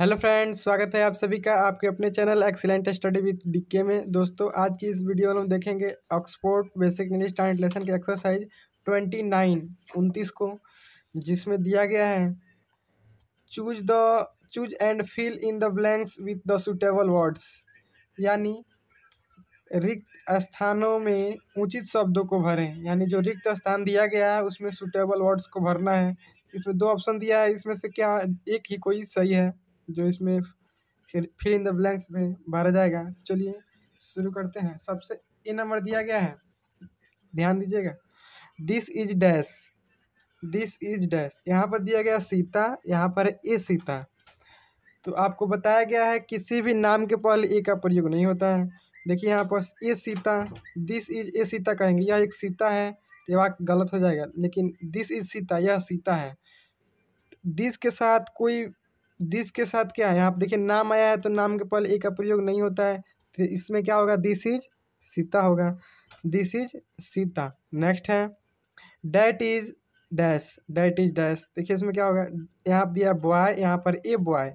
Hello friends स्वागत है आप सभी का आपके अपने channel excellent study with DK में दोस्तों आज की इस वीडियो में हम देखेंगे ऑक्सफोर्ड बेसिक इंग्लिश ट्रांसलेशन की एक्सरसाइज ट्वेंटी नाइन उनतीस को जिसमें दिया गया है choose the choose and fill in the blanks with the suitable words यानी रिक्त स्थानों में उचित शब्दों को भरें यानी जो रिक्त स्थान दिया गया है उसमें सुटेबल वर्ड्स को भरना है इसमें दो ऑप्शन दिया है इसमें से क्या एक ही कोई सही है जो इसमें फिर फिर इन द ब्लैंक्स में भरा जाएगा चलिए शुरू करते हैं सबसे ए नंबर दिया गया है ध्यान दीजिएगा this is dash this is dash यहाँ पर दिया गया सीता यहाँ पर ए सीता तो आपको बताया गया है किसी भी नाम के पहले ए का प्रयोग नहीं होता है देखिए यहाँ पर a Sita this is a Sita कहेंगे यह एक सीता है तो यह गलत हो जाएगा लेकिन दिस इज सीता यह सीता है दिस के साथ कोई दिस के साथ क्या है यहाँ आप देखिए नाम आया है तो नाम के पहले ए का प्रयोग नहीं होता है तो इसमें क्या होगा दिस इज सीता होगा दिस इज सीता नेक्स्ट है that is dash that is dash देखिए इसमें क्या होगा यहाँ आप दिया बॉय यहाँ पर ए बॉय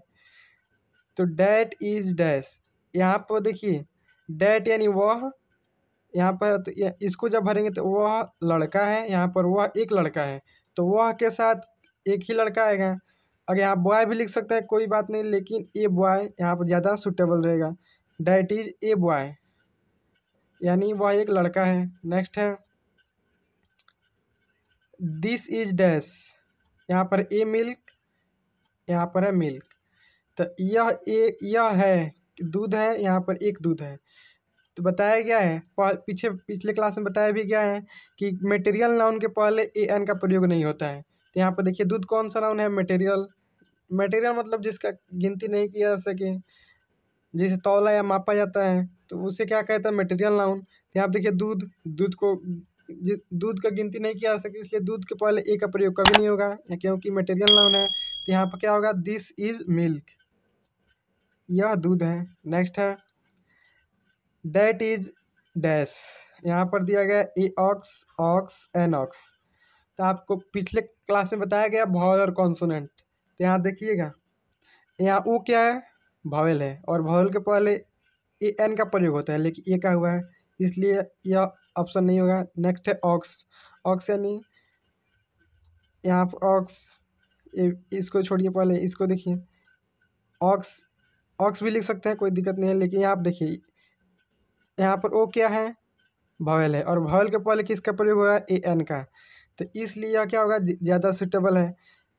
तो डैट इज डैश यहाँ पर देखिए डैट यानी वह यहाँ पर तो इसको जब भरेंगे तो वह लड़का है यहाँ पर वह एक लड़का है तो वह के साथ एक ही लड़का आएगा अगर यहाँ बॉय भी लिख सकते हैं कोई बात नहीं लेकिन ए बॉय यहाँ पर ज़्यादा सुटेबल रहेगा डैट इज़ ए बॉय यानी वह एक लड़का है नेक्स्ट है दिस इज डैश यहाँ पर ए मिल्क यहाँ पर है मिल्क तो यह ए यह है दूध है यहाँ पर एक दूध है तो बताया गया है पीछे पिछले क्लास में बताया भी गया है कि मटेरियल नाउन के पहले ए एन का प्रयोग नहीं होता है तो यहाँ पर देखिए दूध कौन सा नाउन है मटेरियल मटेरियल मतलब जिसका गिनती नहीं किया जा सके जिसे तौला या मापा जाता है तो उसे क्या कहता है मटेरियल नाउन तो यहाँ पर देखिए दूध दूध को जिस दूध का गिनती नहीं किया जा सके इसलिए दूध के पहले ए का प्रयोग कभी नहीं होगा क्योंकि मटेरियल नाउन है तो यहाँ पर क्या होगा दिस इज मिल्क यह दूध है नेक्स्ट है डैट इज डैश यहाँ पर दिया गया a ox ox an ox तो आपको पिछले क्लास में बताया गया भवल और कॉन्सोनेंट तो यहाँ देखिएगा यहाँ ऊ क्या है भवेल है और भवल के पहले ए एन का प्रयोग होता है लेकिन ए का हुआ है इसलिए यह ऑप्शन नहीं होगा नेक्स्ट है ऑक्स ऑक्स यानी यहाँ पर ऑक्स इसको छोड़िए पहले इसको देखिए ऑक्स ऑक्स भी लिख सकते हैं कोई दिक्कत नहीं है लेकिन यहाँ आप देखिए यहाँ पर ओ क्या है भवेल है और भवेल के पहले किसका प्रयोग हुआ है ए एन का तो इसलिए यह क्या होगा ज़्यादा सुटेबल है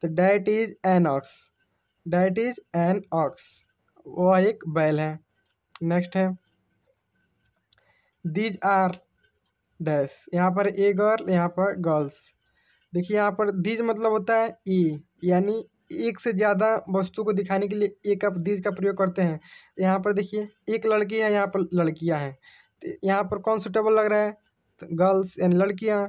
तो that is an ox that is an ox वह एक बैल है नेक्स्ट है दीज आर डैश यहाँ पर ए गर्ल यहाँ पर गर्ल्स देखिए यहाँ पर दीज मतलब होता है ई e. यानी एक से ज़्यादा वस्तु को दिखाने के लिए एक आप दीज का प्रयोग करते हैं यहाँ पर देखिए एक लड़की है यहाँ पर लड़कियाँ हैं तो यहाँ पर कौन सुटेबल लग रहा है तो गर्ल्स यानी लड़कियाँ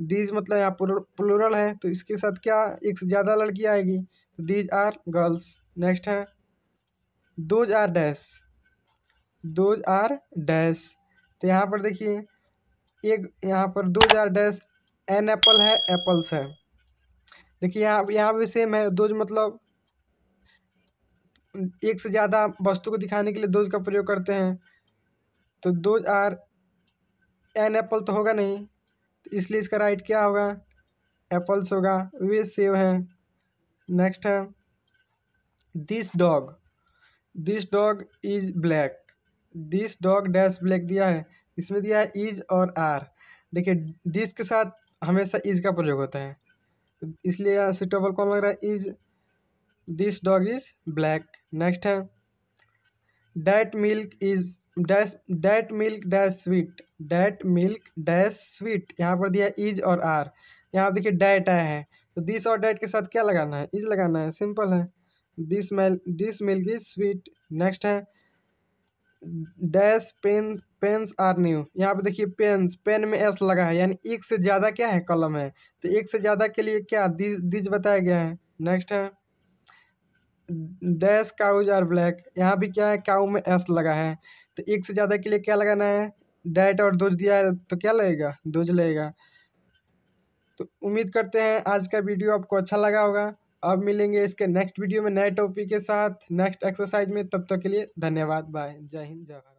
दीज मतलब यहाँ प्लूरल है तो इसके साथ क्या एक से ज़्यादा लड़की आएगी तो दीज आर गर्ल्स नेक्स्ट है those are dash those are dash तो यहाँ पर देखिए एक यहाँ पर those are dash an apple है एप्पल्स है देखिए यहाँ यहाँ भी सेम है दोज मतलब एक से ज़्यादा वस्तु को दिखाने के लिए दोज का प्रयोग करते हैं तो दोज आर एन एप्पल तो होगा नहीं तो इसलिए इसका राइट क्या होगा एप्पल्स होगा वे सेव हैं नेक्स्ट है this dog this dog is black this dog dash black दिया है इसमें दिया है इज और आर देखिए दिस के साथ हमेशा इज का प्रयोग होता है इसलिए यहाँ सुटेबल कौन लग रहा है is this dog is black next है that milk is dash that milk dash sweet that milk dash sweet यहाँ पर दिया इज और आर यहाँ देखिए डैट आया है तो दिस और डैट के साथ क्या लगाना है इज लगाना है सिंपल है this mail this milk is sweet next है dash pen pens are new यहाँ पर देखिए पेन्स पेन में एस लगा है यानी एक से ज़्यादा क्या है कलम है तो एक से ज़्यादा के लिए क्या दिज दिज बताया गया है नेक्स्ट है डैश काउज और ब्लैक यहाँ भी क्या है काउ में एस लगा है तो एक से ज़्यादा के लिए क्या लगाना है डैट और दोज दिया है तो क्या लगेगा दोज लगेगा तो उम्मीद करते हैं आज का वीडियो आपको अच्छा लगा होगा अब मिलेंगे इसके नेक्स्ट वीडियो में नए टॉपिक के साथ नेक्स्ट एक्सरसाइज में तब तक तो के लिए धन्यवाद बाय जय हिंद जय भारत